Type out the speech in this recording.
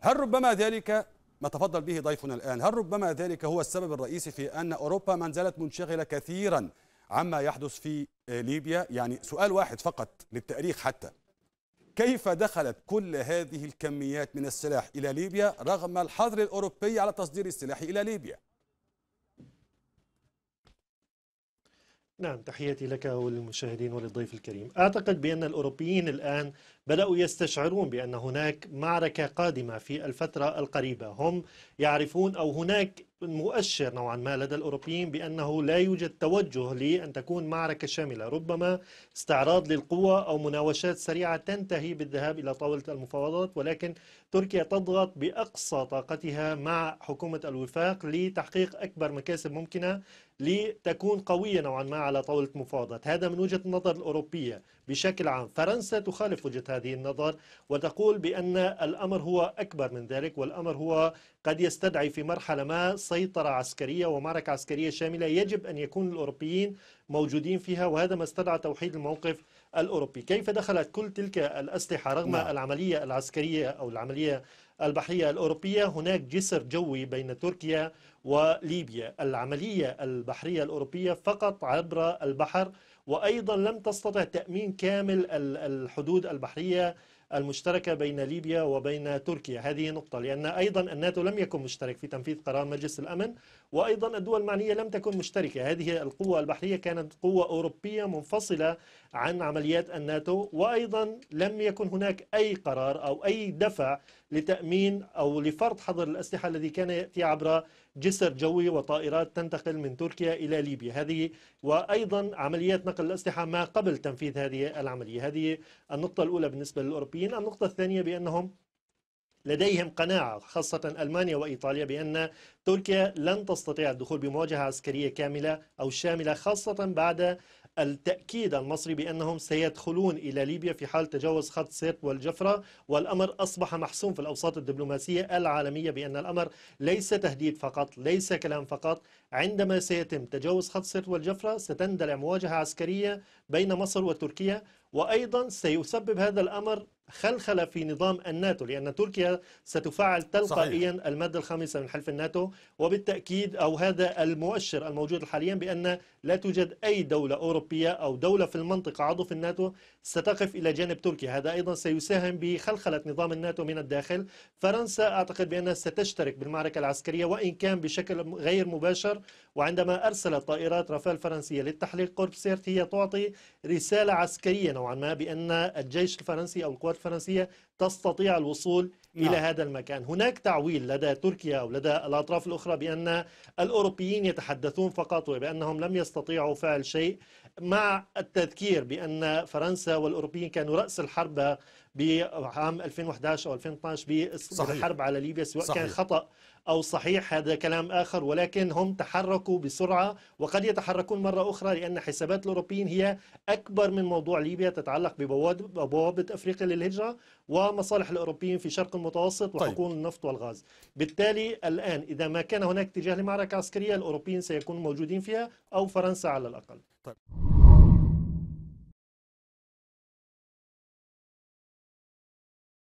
هل ربما ذلك ما تفضل به ضيفنا الآن هل ربما ذلك هو السبب الرئيسي في أن أوروبا ما زالت منشغلة كثيرا عما يحدث في آه، ليبيا يعني سؤال واحد فقط للتأريخ حتى كيف دخلت كل هذه الكميات من السلاح إلى ليبيا رغم الحظر الأوروبي على تصدير السلاح إلى ليبيا نعم تحياتي لك وللمشاهدين وللضيف الكريم أعتقد بأن الأوروبيين الآن بدأوا يستشعرون بأن هناك معركة قادمة في الفترة القريبة هم يعرفون أو هناك مؤشر نوعا ما لدى الأوروبيين بأنه لا يوجد توجه لأن تكون معركة شاملة ربما استعراض للقوة أو مناوشات سريعة تنتهي بالذهاب إلى طاولة المفاوضات ولكن تركيا تضغط بأقصى طاقتها مع حكومة الوفاق لتحقيق أكبر مكاسب ممكنة لتكون قوية نوعا ما على طاولة المفاوضات هذا من وجهة النظر الأوروبية بشكل عام فرنسا تخالف وجهة هذا هذه النظر وتقول بأن الأمر هو أكبر من ذلك والأمر هو قد يستدعي في مرحلة ما سيطرة عسكرية ومعركة عسكرية شاملة يجب أن يكون الأوروبيين موجودين فيها وهذا ما استدعى توحيد الموقف الأوروبي كيف دخلت كل تلك الأسلحة رغم لا. نعم. العملية العسكرية أو العملية البحرية الأوروبية هناك جسر جوي بين تركيا وليبيا العملية البحرية الأوروبية فقط عبر البحر وأيضا لم تستطع تأمين كامل الحدود البحرية المشتركة بين ليبيا وبين تركيا هذه نقطة لأن أيضا الناتو لم يكن مشترك في تنفيذ قرار مجلس الأمن وأيضا الدول المعنية لم تكن مشتركة هذه القوة البحرية كانت قوة أوروبية منفصلة عن عمليات الناتو وأيضا لم يكن هناك أي قرار أو أي دفع لتأمين أو لفرض حظر الأسلحة الذي كان يأتي عبر جسر جوي وطائرات تنتقل من تركيا إلى ليبيا هذه وأيضا عمليات نقل الأسلحة ما قبل تنفيذ هذه العملية هذه النقطة الأولى بالنسبة للأوروبيين الأوروبيين النقطة الثانية بأنهم لديهم قناعة خاصة ألمانيا وإيطاليا بأن تركيا لن تستطيع الدخول بمواجهة عسكرية كاملة أو شاملة خاصة بعد التأكيد المصري بأنهم سيدخلون إلى ليبيا في حال تجاوز خط سيرت والجفرة والأمر أصبح محسوم في الأوساط الدبلوماسية العالمية بأن الأمر ليس تهديد فقط ليس كلام فقط عندما سيتم تجاوز خط سيرت والجفرة ستندلع مواجهة عسكرية بين مصر وتركيا وأيضا سيسبب هذا الأمر خلخلة في نظام الناتو لأن تركيا ستفعل تلقائيا المادة الخامسة من حلف الناتو وبالتأكيد أو هذا المؤشر الموجود حاليا بأن لا توجد أي دولة أوروبية أوروبية أو دولة في المنطقة عضو في الناتو ستقف إلى جانب تركيا هذا أيضا سيساهم بخلخلة نظام الناتو من الداخل فرنسا أعتقد بأنها ستشترك بالمعركة العسكرية وإن كان بشكل غير مباشر وعندما أرسلت طائرات رافال فرنسية للتحليق قرب سيرت هي تعطي رسالة عسكرية نوعا ما بأن الجيش الفرنسي أو القوات الفرنسية تستطيع الوصول نعم. إلى هذا المكان هناك تعويل لدى تركيا أو لدى الأطراف الأخرى بأن الأوروبيين يتحدثون فقط وبأنهم لم يستطيعوا فعل شيء مع التذكير بأن فرنسا والأوروبيين كانوا رأس الحرب بعام 2011 أو 2012 بالحرب على ليبيا سواء صحيح. كان خطأ أو صحيح هذا كلام آخر ولكن هم تحركوا بسرعة وقد يتحركون مرة أخرى لأن حسابات الأوروبيين هي أكبر من موضوع ليبيا تتعلق ببوابة أفريقيا للهجرة ومصالح الأوروبيين في شرق المتوسط طيب. وحقول طيب. النفط والغاز بالتالي الآن إذا ما كان هناك اتجاه لمعركة عسكرية الأوروبيين سيكونوا موجودين فيها أو فرنسا على الأقل طيب.